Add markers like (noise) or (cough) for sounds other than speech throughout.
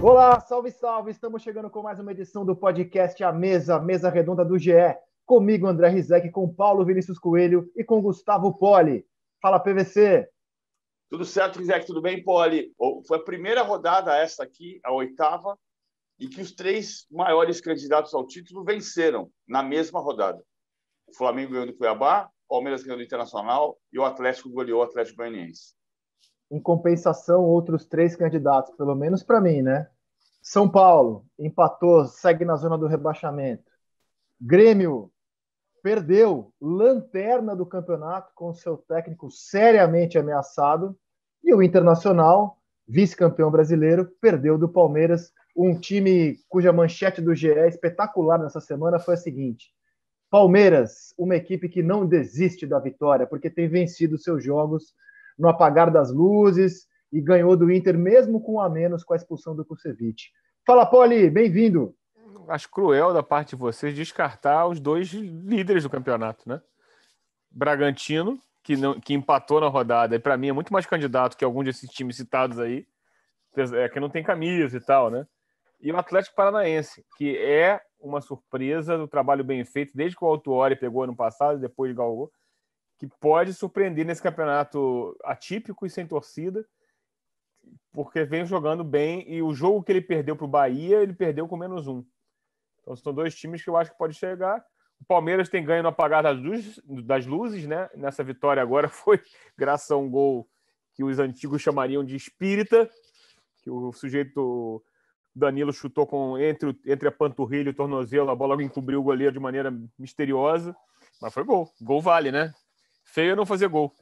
Olá, salve, salve! Estamos chegando com mais uma edição do podcast A Mesa, Mesa Redonda do GE. Comigo, André Rizek, com Paulo Vinícius Coelho e com Gustavo Poli. Fala, PVC! Tudo certo, Rizek? Tudo bem, Poli? Foi a primeira rodada essa aqui, a oitava, e que os três maiores candidatos ao título venceram na mesma rodada. O Flamengo ganhou do Cuiabá, o Palmeiras ganhou do Internacional e o Atlético goleou o Atlético Goianiense em compensação, outros três candidatos, pelo menos para mim, né? São Paulo empatou, segue na zona do rebaixamento. Grêmio perdeu, lanterna do campeonato, com seu técnico seriamente ameaçado. E o Internacional, vice-campeão brasileiro, perdeu do Palmeiras, um time cuja manchete do GE espetacular nessa semana foi a seguinte: Palmeiras, uma equipe que não desiste da vitória, porque tem vencido seus jogos no apagar das luzes e ganhou do Inter, mesmo com a menos, com a expulsão do Kusevich. Fala, Poli, bem-vindo. Acho cruel da parte de vocês descartar os dois líderes do campeonato, né? Bragantino, que, não, que empatou na rodada, e para mim é muito mais candidato que algum desses times citados aí, é, que não tem camisa e tal, né? E o Atlético Paranaense, que é uma surpresa do trabalho bem feito desde que o Altuori pegou ano passado, e depois galgou que pode surpreender nesse campeonato atípico e sem torcida, porque vem jogando bem e o jogo que ele perdeu para o Bahia, ele perdeu com menos um. Então são dois times que eu acho que pode chegar. O Palmeiras tem ganho no apagar das luzes, das luzes né? Nessa vitória agora foi graças a um gol que os antigos chamariam de espírita, que o sujeito Danilo chutou com entre, entre a panturrilha e o tornozelo, a bola encobriu o goleiro de maneira misteriosa, mas foi gol. Gol vale, né? Feio é não fazer gol.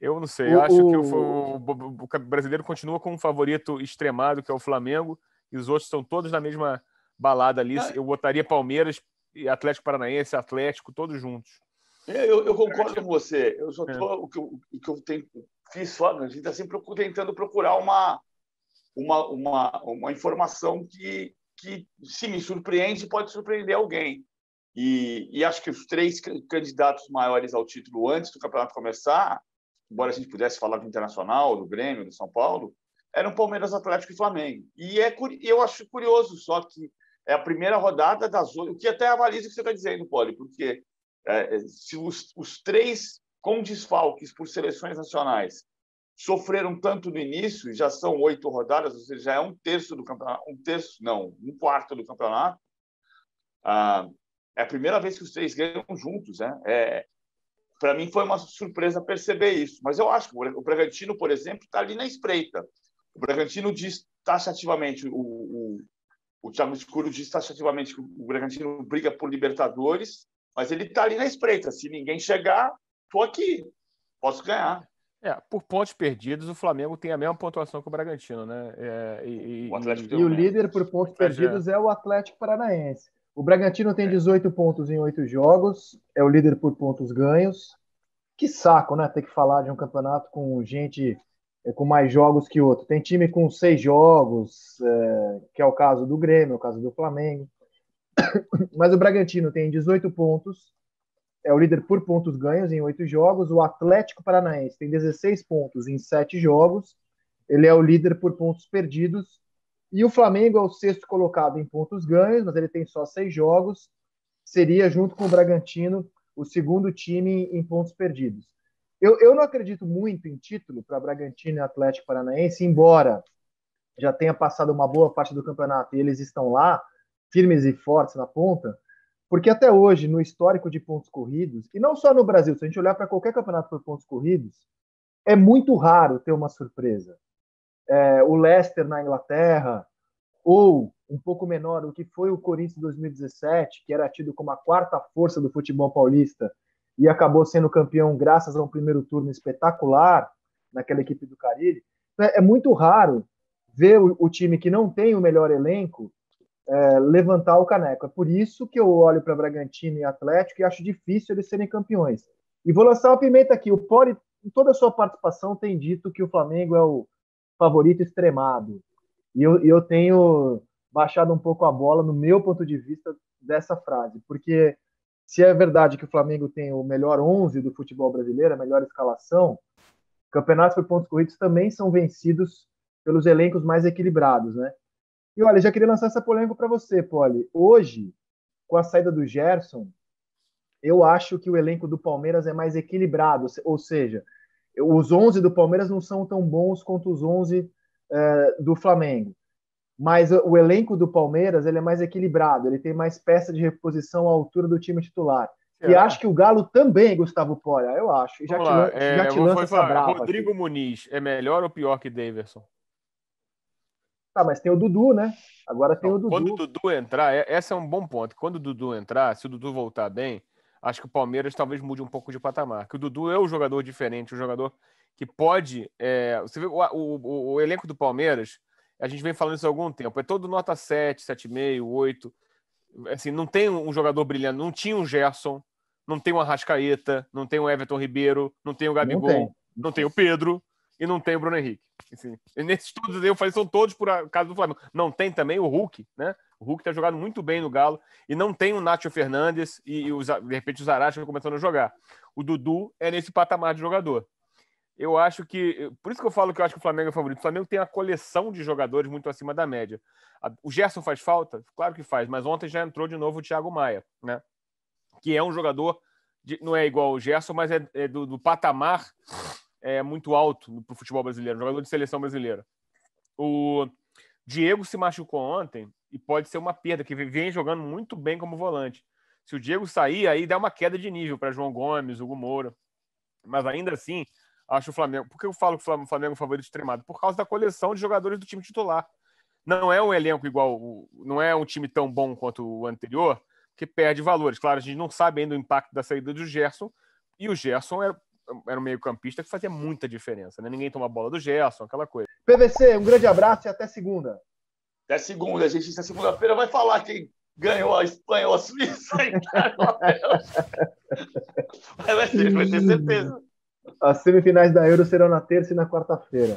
Eu não sei. Eu acho o... que o, o, brasileiro continua com um favorito extremado, que é o Flamengo, e os outros estão todos na mesma balada ali. Ah. Eu botaria Palmeiras e Atlético Paranaense, Atlético, todos juntos. É, eu, eu, concordo com você. Eu só é. tô, é. o, que eu, o que eu tenho, fiz só, né, a gente está sempre tentando procurar uma, uma, uma, uma informação que, que, se me surpreende, pode surpreender alguém. E, e acho que os três candidatos maiores ao título antes do campeonato começar, embora a gente pudesse falar do Internacional, do Grêmio, do São Paulo, eram Palmeiras, Atlético e Flamengo. E é, eu acho curioso, só que é a primeira rodada das oito, o que até avaliza o que você está dizendo, Poli, porque é, é, se os, os, três com desfalques por seleções nacionais sofreram tanto no início, já são oito rodadas, ou seja, já é um terço do campeonato, um terço, não, um quarto do campeonato, ah, é a primeira vez que os três ganham juntos, né? É, para mim foi uma surpresa perceber isso. Mas eu acho que o Bragantino, por exemplo, está ali na espreita. O Bragantino diz taxativamente, o, o, o Thiago Escuro diz taxativamente que o Bragantino briga por Libertadores, mas ele está ali na espreita. Se ninguém chegar, estou aqui, posso ganhar. É, por pontos perdidos, o Flamengo tem a mesma pontuação que o Bragantino, né? É, e, e, o, e o líder por pontos é. perdidos é. é o Atlético Paranaense. O Bragantino tem 18 é. pontos em 8 jogos, é o líder por pontos ganhos. Que saco, né? Ter que falar de um campeonato com gente eh, com mais jogos que outro. Tem time com seis jogos, é, que é o caso do Grêmio, é o caso do Flamengo. (coughs) Mas o Bragantino tem 18 pontos, é o líder por pontos ganhos em oito jogos. O Atlético Paranaense tem 16 pontos em sete jogos. Ele é o líder por pontos perdidos e o Flamengo é o sexto colocado em pontos ganhos, mas ele tem só seis jogos. Seria, junto com o Bragantino, o segundo time em pontos perdidos. Eu, eu não acredito muito em título para Bragantino e Atlético Paranaense, embora já tenha passado uma boa parte do campeonato e eles estão lá, firmes e fortes na ponta, porque até hoje, no histórico de pontos corridos, e não só no Brasil, se a gente olhar para qualquer campeonato por pontos corridos, é muito raro ter uma surpresa é, o Leicester na Inglaterra, ou um pouco menor, o que foi o Corinthians 2017, que era tido como a quarta força do futebol paulista e acabou sendo campeão graças a um primeiro turno espetacular naquela equipe do Carille. Então, é, é muito raro ver o, time que não tem o melhor elenco é, levantar o caneco. É por isso que eu olho para Bragantino e Atlético e acho difícil eles serem campeões. E vou lançar uma pimenta aqui. O Poli, em toda a sua participação, tem dito que o Flamengo é o favorito extremado. E eu, eu tenho baixado um pouco a bola no meu ponto de vista dessa frase, porque se é verdade que o Flamengo tem o melhor 11 do futebol brasileiro, a melhor escalação, campeonatos por pontos corridos também são vencidos pelos elencos mais equilibrados, né? E olha, já queria lançar essa polêmica para você, Poli. Hoje, com a saída do Gerson, eu acho que o elenco do Palmeiras é mais equilibrado, ou seja, os 11 do Palmeiras não são tão bons quanto os 11 é, do Flamengo. Mas o elenco do Palmeiras ele é mais equilibrado, ele tem mais peça de reposição à altura do time titular. E acho que o Galo também, Gustavo Polha, eu acho. E já te, lá. já é, te lança essa brava. Rodrigo aqui. Muniz é melhor ou pior que Daverson? Tá, mas tem o Dudu, né? Agora tem então, o Dudu. Quando o Dudu entrar, é, esse é um bom ponto. Quando o Dudu entrar, se o Dudu voltar bem, acho que o Palmeiras talvez mude um pouco de patamar. Que o Dudu é um jogador diferente, um jogador que pode. É, você vê o, o, o, elenco do Palmeiras, a gente vem falando isso há algum tempo. É todo nota 7, 7,5, 8. Assim, não tem um jogador brilhante, não tinha um Gerson, não tem um Arrascaeta, não tem um Everton Ribeiro, não tem o um Gabigol, não tem. não tem, o Pedro e não tem o Bruno Henrique. Assim, nesses todos eu falei, são todos por causa do Flamengo. Não tem também o Hulk, né? O Hulk está jogando muito bem no Galo e não tem o Nacho Fernandes e, e os, de repente o Zaracha começando a jogar. O Dudu é nesse patamar de jogador. Eu acho que. Por isso que eu falo que eu acho que o Flamengo é o favorito. O Flamengo tem a coleção de jogadores muito acima da média. O Gerson faz falta? Claro que faz, mas ontem já entrou de novo o Thiago Maia, né? Que é um jogador. De, não é igual o Gerson, mas é, é do, do, patamar é, muito alto para o futebol brasileiro, jogador de seleção brasileira. O, Diego se machucou ontem e pode ser uma perda, que vem jogando muito bem como volante. Se o Diego sair, aí dá uma queda de nível para João Gomes, Hugo Moura. Mas ainda assim, acho o Flamengo. Por que eu falo que o Flamengo é o favorito extremado? Por causa da coleção de jogadores do time titular. Não é um elenco igual, não é um time tão bom quanto o anterior, que perde valores. Claro, a gente não sabe ainda o impacto da saída do Gerson, e o Gerson era, era um meio-campista que fazia muita diferença, né? Ninguém toma a bola do Gerson, aquela coisa. PVC, um grande abraço e até segunda. Até segunda, gente. Essa segunda-feira vai falar quem ganhou a Espanha ou a Suíça. vai, ser, (laughs) vai ter certeza. As semifinais da Euro serão na terça e na quarta-feira.